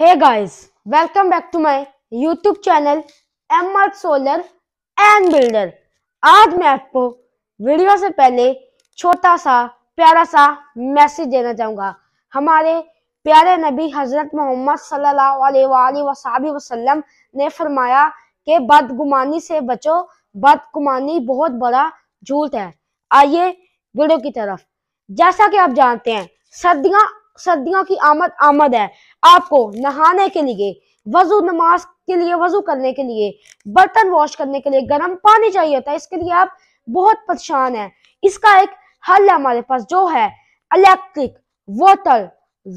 hey guys welcome back to my YouTube channel M R solar and builder आज मैं आपको video से पहले छोटा सा प्यारा सा मैसेज देना चाहूँगा हमारे प्यारे नबी हज़रत मोहम्मद सल्लल्लाहु वसल्लम ने फरमाया कि बदगुमानी से बचो बदगुमानी बहुत बड़ा झूठ है आइए वीडियो की तरफ जैसा कि आप जानते हैं सर्दियाँ सर्दियों की आमद आमद है आपको नहाने के लिए वजू नमाज के लिए वजू करने के लिए बर्तन वॉश करने के लिए गर्म पानी चाहिए होता है इसके लिए आप बहुत परेशान हैं इसका एक हल है हमारे पास जो है इलेक्ट्रिक वोटर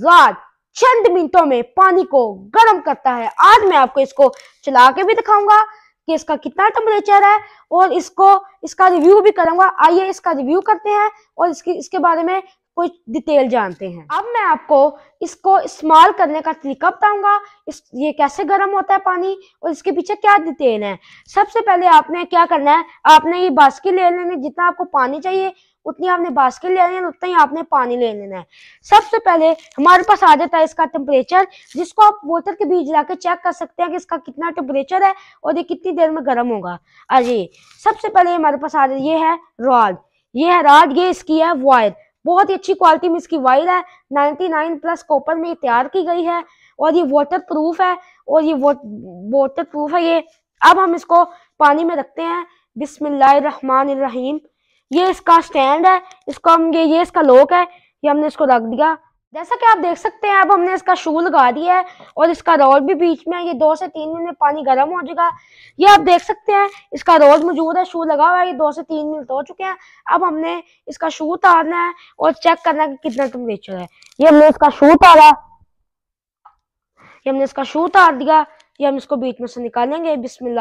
गार्ड चंद मिनटों में पानी को गर्म करता है आज मैं आपको इसको चला के भी दिखाऊंगा कि इसका कितना टेम्परेचर है और इसको इसका रिव्यू भी करूंगा आइए इसका रिव्यू करते हैं और इसकी इसके बारे में कुछ डिटेल जानते हैं अब मैं आपको इसको इस्तेमाल करने का तरीका बताऊंगा इस ये कैसे गर्म होता है पानी और इसके पीछे क्या डिटेल है सबसे पहले आपने क्या करना है आपने ये बास्की ले लेनी जितना आपको पानी चाहिए उतनी आपने बास्केट ले लेना है उतना ही आपने पानी ले लेना है सबसे पहले हमारे पास आ जाता है इसका टेम्परेचर जिसको आप वोटर के बीच ला चेक कर सकते हैं कि इसका कितना टेम्परेचर है और ये कितनी देर में गर्म होगा अरे सबसे पहले हमारे पास आ ये है रॉड ये है रॉड ये इसकी है वायर बहुत ही अच्छी क्वालिटी में इसकी वायर है 99 प्लस कॉपर में तैयार की गई है और ये वाटर प्रूफ है और ये वाटर प्रूफ है ये अब हम इसको पानी में रखते हैं बिस्मिल्लाह रहीम ये इसका स्टैंड है इसको हम ये ये इसका लॉक है ये हमने इसको रख दिया जैसा कि आप देख सकते हैं अब हमने इसका शू लगा दिया है और इसका रोड भी बीच में है ये दो से तीन मिनट में पानी गर्म हो जाएगा ये आप देख सकते हैं इसका रोड मौजूद है शू लगा हुआ है ये दो से तीन मिनट हो चुके हैं अब हमने इसका शू उतारना है और चेक करना है कि कितना टेम्परेचर है ये हमने इसका शू उतारा ये हमने इसका शू उतार दिया ये हम इसको बीच में से निकालेंगे बिसमीम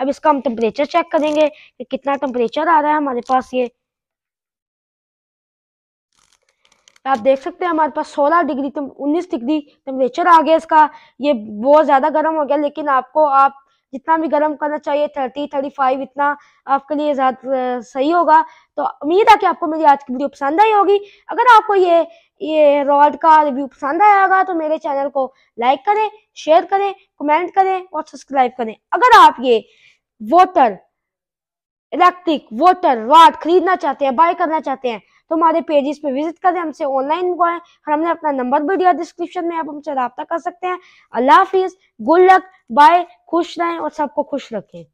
अब इसका हम टेम्परेचर चेक करेंगे कि कितना टेम्परेचर आ रहा है हमारे पास ये आप देख सकते हैं हमारे पास 16 डिग्री 19 डिग्री टेम्परेचर आ गया इसका ये बहुत ज़्यादा गर्म हो गया लेकिन आपको आप जितना भी गर्म करना चाहिए थर्टी थर्टी फाइव इतना आपके लिए ज़्यादा सही होगा तो उम्मीद है कि आपको मेरी आज की वीडियो पसंद आई होगी अगर आपको ये ये रॉड का रिव्यू पसंद आया होगा तो मेरे चैनल को लाइक करें शेयर करें कमेंट करें और सब्सक्राइब करें अगर आप ये वोटर इलेक्ट्रिक वोटर रॉड खरीदना चाहते हैं बाय करना चाहते हैं तो हमारे पेजेस पे विजिट करें हमसे ऑनलाइन मंगवाएं और हमने अपना नंबर भी दिया डिस्क्रिप्शन में आप हमसे रबता कर सकते हैं अल्लाह हाफिज़ गुड लक बाय खुश रहें और सबको खुश रखें